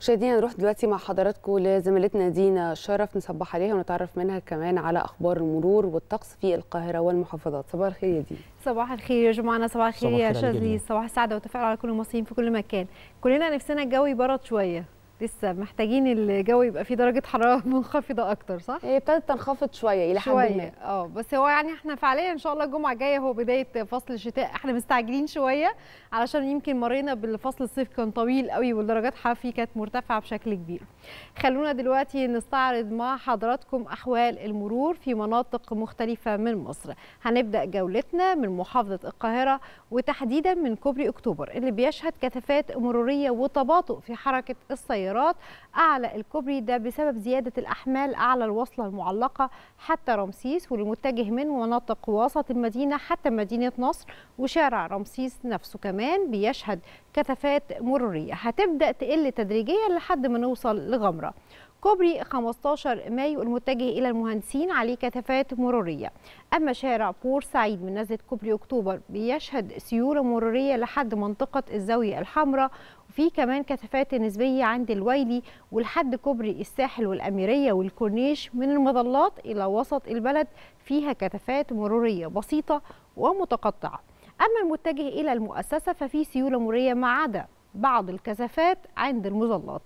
مشاهدينا نروح دلوقتي مع حضراتكم لزميلتنا دينا شرف نصبح عليها ونتعرف منها كمان على اخبار المرور والطقس في القاهره والمحافظات صباح الخير يا دينا صباح الخير يا جماعه صباح الخير يا شاذلي صباح السعاده والتفاعل على كل المصريين في كل مكان كلنا نفسنا الجو يبرد شويه لسه محتاجين الجو يبقى فيه درجه حراره منخفضه اكتر صح هي ابتدت تنخفض شويه الى حد ما اه بس هو يعني احنا فعليا ان شاء الله الجمعه الجايه هو بدايه فصل الشتاء احنا مستعجلين شويه علشان يمكن مرينا بالفصل الصيف كان طويل قوي والدرجات الحراره فيه كانت مرتفعه بشكل كبير خلونا دلوقتي نستعرض مع حضراتكم احوال المرور في مناطق مختلفه من مصر هنبدا جولتنا من محافظه القاهره وتحديدا من كوبري اكتوبر اللي بيشهد كثافات مروريه وتباطؤ في حركه السيارات الطائرات أعلى الكوبري ده بسبب زيادة الأحمال أعلى الوصلة المعلقة حتى رمسيس والمتجه من مناطق وسط المدينة حتى مدينة نصر وشارع رمسيس نفسه كمان بيشهد كثافات مرورية هتبدأ تقل تدريجيا لحد ما نوصل لغمرة كوبري 15 مايو المتجه إلى المهندسين عليه كثافات مرورية أما شارع بور سعيد من نزلة كوبري أكتوبر بيشهد سيولة مرورية لحد منطقة الزاوية الحمراء وفي كمان كثافات نسبية عند الويلي ولحد كوبري الساحل والأميرية والكورنيش من المظلات إلى وسط البلد فيها كثافات مرورية بسيطة ومتقطعة أما المتجه إلى المؤسسة ففي سيولة مرورية ما عدا بعض الكثافات عند المظلات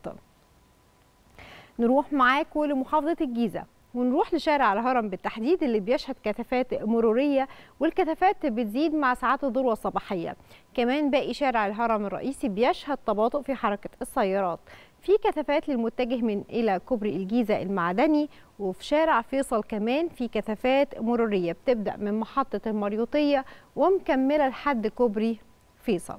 نروح معاكم لمحافظة الجيزة ونروح لشارع الهرم بالتحديد اللي بيشهد كثافات مرورية والكثافات بتزيد مع ساعات الذروة الصباحية كمان باقي شارع الهرم الرئيسي بيشهد تباطؤ في حركة السيارات في كثافات للمتجه من إلى كوبري الجيزة المعدني وفي شارع فيصل كمان في كثافات مرورية بتبدأ من محطة المريوطية ومكملة لحد كوبري فيصل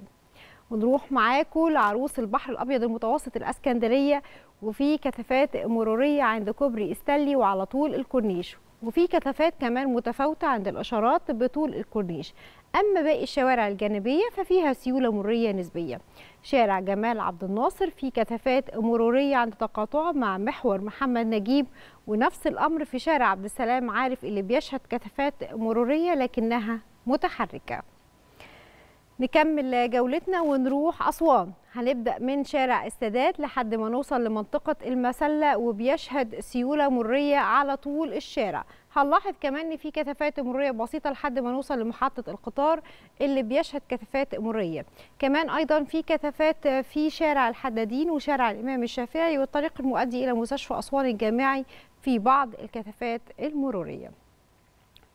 ونروح معاكم لعروس البحر الابيض المتوسط الاسكندريه وفي كثافات مروريه عند كوبري استالي وعلى طول الكورنيش وفي كثافات كمان متفاوته عند الاشارات بطول الكورنيش اما باقي الشوارع الجانبيه ففيها سيوله مريه نسبيه شارع جمال عبد الناصر في كثافات مروريه عند تقاطعه مع محور محمد نجيب ونفس الامر في شارع عبد السلام عارف اللي بيشهد كثافات مروريه لكنها متحركه نكمل جولتنا ونروح أسوان هنبدأ من شارع السادات لحد ما نوصل لمنطقة المسلة وبيشهد سيولة مرية على طول الشارع هنلاحظ كمان ان في كثافات مريه بسيطه لحد ما نوصل لمحطه القطار اللي بيشهد كثافات مريه كمان ايضا في كثافات في شارع الحدادين وشارع الامام الشافعي والطريق المؤدي الى مستشفى اسوان الجامعي في بعض الكثافات المروريه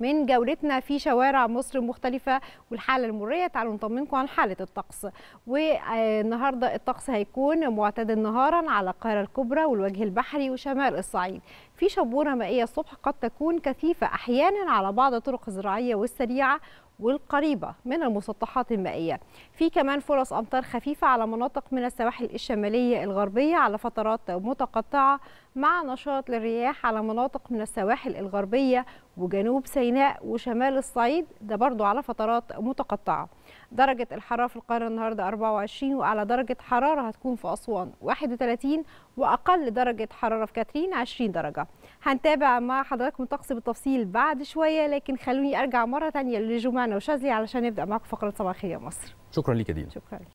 من جولتنا في شوارع مصر مختلفة والحالة المرية تعالوا نطمنكم عن حالة الطقس والنهاردة الطقس هيكون معتدل نهارا على القاهرة الكبرى والوجه البحري وشمال الصعيد في شبورة مائية الصبح قد تكون كثيفة أحيانا على بعض الطرق الزراعية والسريعة والقريبة من المسطحات المائية في كمان فرص أمطار خفيفة على مناطق من السواحل الشمالية الغربية على فترات متقطعة مع نشاط للرياح على مناطق من السواحل الغربية وجنوب سيناء وشمال الصعيد ده برضو على فترات متقطعة درجة الحرارة في القاهرة النهاردة 24 وأعلى درجة حرارة هتكون في أسوان 31 وأقل درجة حرارة في كاترين 20 درجة هنتابع مع حضراتكم الطقس بالتفصيل بعد شوية لكن خلوني أرجع مرة تانية لجمانة وشاذلي علشان نبدأ معكم فقرة صباح الخير يا مصر شكرا لك يا دينا شكرا